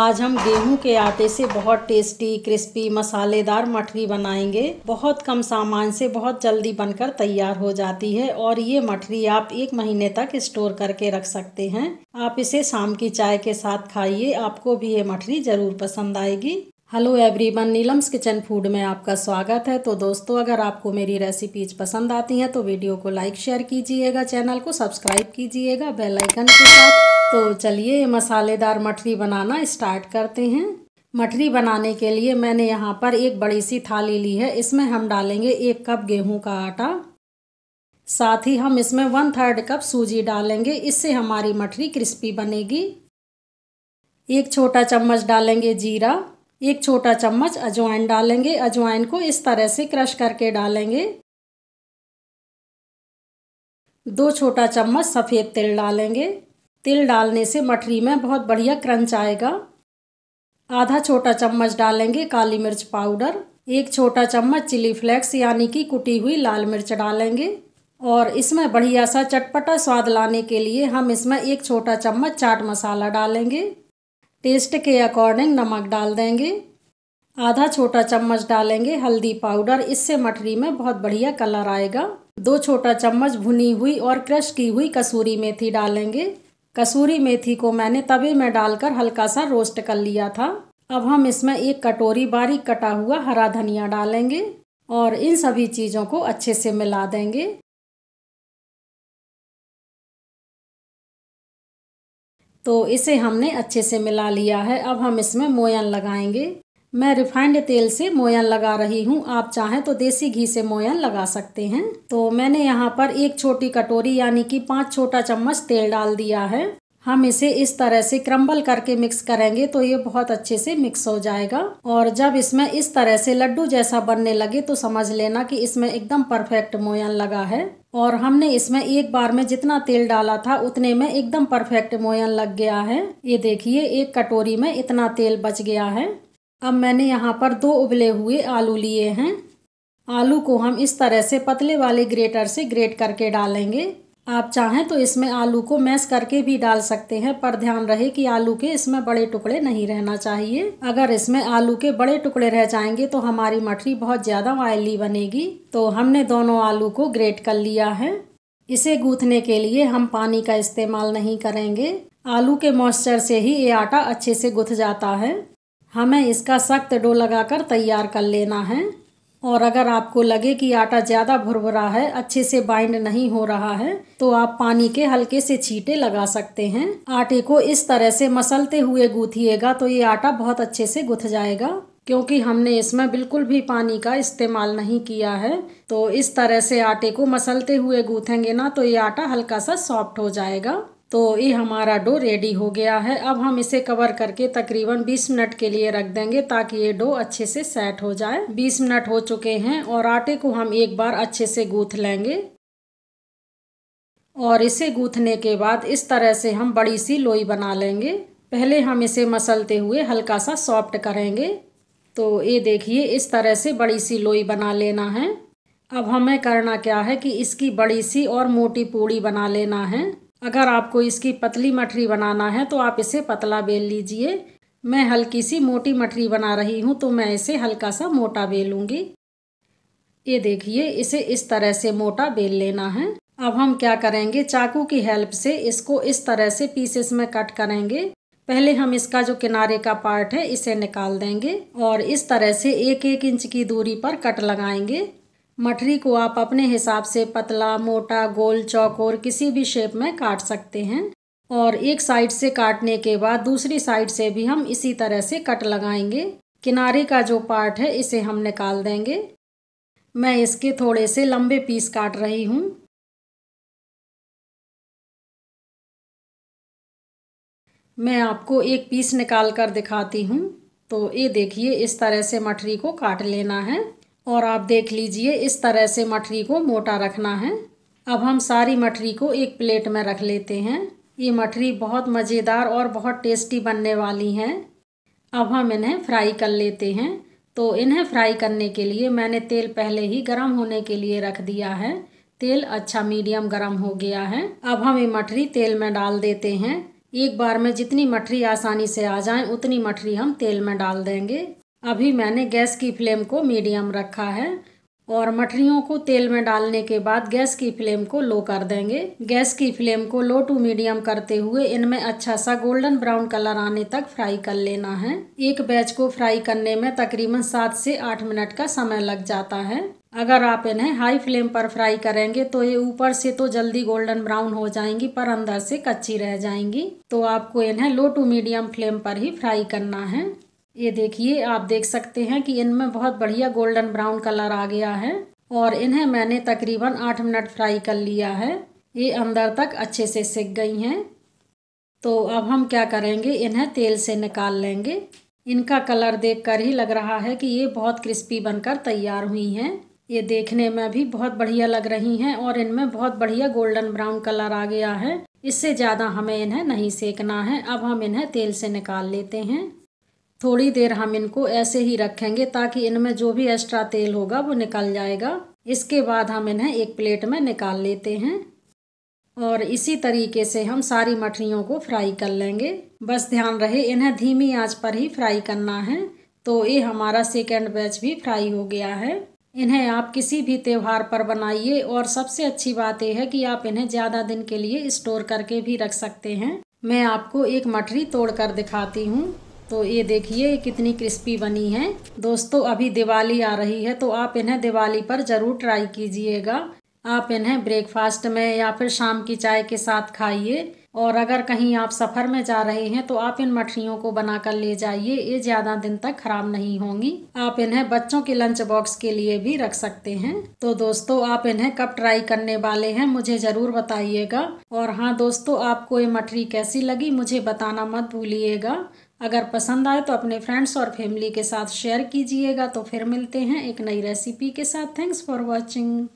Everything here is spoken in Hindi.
आज हम गेहूं के आटे से बहुत टेस्टी क्रिस्पी मसालेदार मठरी बनाएंगे बहुत कम सामान से बहुत जल्दी बनकर तैयार हो जाती है और ये मठरी आप एक महीने तक स्टोर करके रख सकते हैं आप इसे शाम की चाय के साथ खाइए आपको भी ये मठरी ज़रूर पसंद आएगी hello everyone Neelam's kitchen food में आपका स्वागत है तो दोस्तों अगर आपको मेरी रेसिपीज पसंद आती हैं तो वीडियो को लाइक शेयर कीजिएगा चैनल को सब्सक्राइब कीजिएगा बेल आइकन के साथ तो चलिए मसालेदार मठरी बनाना स्टार्ट करते हैं मठरी बनाने के लिए मैंने यहाँ पर एक बड़ी सी थाली ली है इसमें हम डालेंगे एक कप गेहूं का आटा साथ ही हम इसमें वन थर्ड कप सूजी डालेंगे इससे हमारी मठरी क्रिस्पी बनेगी एक छोटा चम्मच डालेंगे जीरा एक छोटा चम्मच अजवाइन डालेंगे अजवाइन को इस तरह से क्रश करके डालेंगे दो छोटा चम्मच सफ़ेद तिल डालेंगे तिल डालने से मठरी में बहुत बढ़िया क्रंच आएगा आधा छोटा चम्मच डालेंगे काली मिर्च पाउडर एक छोटा चम्मच चिली फ्लेक्स यानी कि कुटी हुई लाल मिर्च डालेंगे और इसमें बढ़िया सा चटपटा स्वाद लाने के लिए हम इसमें एक छोटा चम्मच चाट मसाला डालेंगे टेस्ट के अकॉर्डिंग नमक डाल देंगे आधा छोटा चम्मच डालेंगे हल्दी पाउडर इससे मठरी में बहुत बढ़िया कलर आएगा दो छोटा चम्मच भुनी हुई और क्रश की हुई कसूरी मेथी डालेंगे कसूरी मेथी को मैंने तवे में डालकर हल्का सा रोस्ट कर लिया था अब हम इसमें एक कटोरी बारीक कटा हुआ हरा धनिया डालेंगे और इन सभी चीज़ों को अच्छे से मिला देंगे तो इसे हमने अच्छे से मिला लिया है अब हम इसमें मोयन लगाएंगे मैं रिफाइंड तेल से मोयन लगा रही हूँ आप चाहें तो देसी घी से मोयन लगा सकते हैं तो मैंने यहाँ पर एक छोटी कटोरी यानी कि पाँच छोटा चम्मच तेल डाल दिया है हम इसे इस तरह से क्रम्बल करके मिक्स करेंगे तो ये बहुत अच्छे से मिक्स हो जाएगा और जब इसमें इस तरह से लड्डू जैसा बनने लगे तो समझ लेना कि इसमें एकदम परफेक्ट मोयन लगा है और हमने इसमें एक बार में जितना तेल डाला था उतने में एकदम परफेक्ट मोयन लग गया है ये देखिए एक कटोरी में इतना तेल बच गया है अब मैंने यहाँ पर दो उबले हुए आलू लिए हैं आलू को हम इस तरह से पतले वाले ग्रेटर से ग्रेट करके डालेंगे आप चाहें तो इसमें आलू को मैश करके भी डाल सकते हैं पर ध्यान रहे कि आलू के इसमें बड़े टुकड़े नहीं रहना चाहिए अगर इसमें आलू के बड़े टुकड़े रह जाएंगे तो हमारी मठरी बहुत ज़्यादा ऑयली बनेगी तो हमने दोनों आलू को ग्रेट कर लिया है इसे गूँथने के लिए हम पानी का इस्तेमाल नहीं करेंगे आलू के मॉइस्चर से ही ये आटा अच्छे से गुथ जाता है हमें इसका सख्त डो लगाकर तैयार कर लेना है और अगर आपको लगे कि आटा ज़्यादा भुरभुरा है अच्छे से बाइंड नहीं हो रहा है तो आप पानी के हल्के से छींटे लगा सकते हैं आटे को इस तरह से मसलते हुए गूँथिएगा तो ये आटा बहुत अच्छे से गुथ जाएगा क्योंकि हमने इसमें बिल्कुल भी पानी का इस्तेमाल नहीं किया है तो इस तरह से आटे को मसलते हुए गूँथेंगे ना तो ये आटा हल्का सा सॉफ्ट हो जाएगा तो ये हमारा डो रेडी हो गया है अब हम इसे कवर करके तकरीबन 20 मिनट के लिए रख देंगे ताकि ये डो अच्छे से सेट हो जाए 20 मिनट हो चुके हैं और आटे को हम एक बार अच्छे से गूँथ लेंगे और इसे गूँथने के बाद इस तरह से हम बड़ी सी लोई बना लेंगे पहले हम इसे मसलते हुए हल्का सा सॉफ्ट करेंगे तो ये देखिए इस तरह से बड़ी सी लोई बना लेना है अब हमें करना क्या है कि इसकी बड़ी सी और मोटी पूड़ी बना लेना है अगर आपको इसकी पतली मठरी बनाना है तो आप इसे पतला बेल लीजिए मैं हल्की सी मोटी मठरी बना रही हूँ तो मैं इसे हल्का सा मोटा बेलूँगी ये देखिए इसे इस तरह से मोटा बेल लेना है अब हम क्या करेंगे चाकू की हेल्प से इसको इस तरह से पीसेस में कट करेंगे पहले हम इसका जो किनारे का पार्ट है इसे निकाल देंगे और इस तरह से एक एक इंच की दूरी पर कट लगाएंगे मठरी को आप अपने हिसाब से पतला मोटा गोल चौकोर किसी भी शेप में काट सकते हैं और एक साइड से काटने के बाद दूसरी साइड से भी हम इसी तरह से कट लगाएंगे किनारे का जो पार्ट है इसे हम निकाल देंगे मैं इसके थोड़े से लंबे पीस काट रही हूँ मैं आपको एक पीस निकाल कर दिखाती हूँ तो ये देखिए इस तरह से मठरी को काट लेना है और आप देख लीजिए इस तरह से मठरी को मोटा रखना है अब हम सारी मठरी को एक प्लेट में रख लेते हैं ये मठरी बहुत मज़ेदार और बहुत टेस्टी बनने वाली हैं अब हम इन्हें फ्राई कर लेते हैं तो इन्हें फ्राई करने के लिए मैंने तेल पहले ही गर्म होने के लिए रख दिया है तेल अच्छा मीडियम गर्म हो गया है अब हम ये मठरी तेल में डाल देते हैं एक बार में जितनी मठरी आसानी से आ जाए उतनी मठरी हम तेल में डाल देंगे अभी मैंने गैस की फ्लेम को मीडियम रखा है और मठरियों को तेल में डालने के बाद गैस की फ्लेम को लो कर देंगे गैस की फ्लेम को लो टू मीडियम करते हुए इनमें अच्छा सा गोल्डन ब्राउन कलर आने तक फ्राई कर लेना है एक बैच को फ्राई करने में तकरीबन सात से आठ मिनट का समय लग जाता है अगर आप इन्हें हाई फ्लेम पर फ्राई करेंगे तो ये ऊपर से तो जल्दी गोल्डन ब्राउन हो जाएंगी पर अंदर से कच्ची रह जाएंगी तो आपको इन्हें लो टू मीडियम फ्लेम पर ही फ्राई करना है ये देखिए आप देख सकते हैं कि इनमें बहुत बढ़िया गोल्डन ब्राउन कलर आ गया है और इन्हें मैंने तकरीबन आठ मिनट फ्राई कर लिया है ये अंदर तक अच्छे से सिक गई हैं तो अब हम क्या करेंगे इन्हें तेल से निकाल लेंगे इनका कलर देखकर ही लग रहा है कि ये बहुत क्रिस्पी बनकर तैयार हुई हैं ये देखने में भी बहुत बढ़िया लग रही हैं और इनमें बहुत बढ़िया गोल्डन ब्राउन कलर आ गया है इससे ज़्यादा हमें इन्हें नहीं सेकना है अब हम इन्हें तेल से निकाल लेते हैं थोड़ी देर हम इनको ऐसे ही रखेंगे ताकि इनमें जो भी एक्स्ट्रा तेल होगा वो निकल जाएगा इसके बाद हम इन्हें एक प्लेट में निकाल लेते हैं और इसी तरीके से हम सारी मठरियों को फ्राई कर लेंगे बस ध्यान रहे इन्हें धीमी आंच पर ही फ्राई करना है तो ये हमारा सेकेंड बैच भी फ्राई हो गया है इन्हें आप किसी भी त्यौहार पर बनाइए और सबसे अच्छी बात यह है कि आप इन्हें ज़्यादा दिन के लिए स्टोर करके भी रख सकते हैं मैं आपको एक मठरी तोड़ कर दिखाती हूँ तो ये देखिए कितनी क्रिस्पी बनी है दोस्तों अभी दिवाली आ रही है तो आप इन्हें दिवाली पर ज़रूर ट्राई कीजिएगा आप इन्हें ब्रेकफास्ट में या फिर शाम की चाय के साथ खाइए और अगर कहीं आप सफ़र में जा रहे हैं तो आप इन मठरियों को बनाकर ले जाइए ये ज़्यादा दिन तक ख़राब नहीं होंगी आप इन्हें बच्चों के लंच बॉक्स के लिए भी रख सकते हैं तो दोस्तों आप इन्हें कब ट्राई करने वाले हैं मुझे ज़रूर बताइएगा और हाँ दोस्तों आपको ये मठरी कैसी लगी मुझे बताना मत भूलिएगा अगर पसंद आए तो अपने फ्रेंड्स और फैमिली के साथ शेयर कीजिएगा तो फिर मिलते हैं एक नई रेसिपी के साथ थैंक्स फॉर वॉचिंग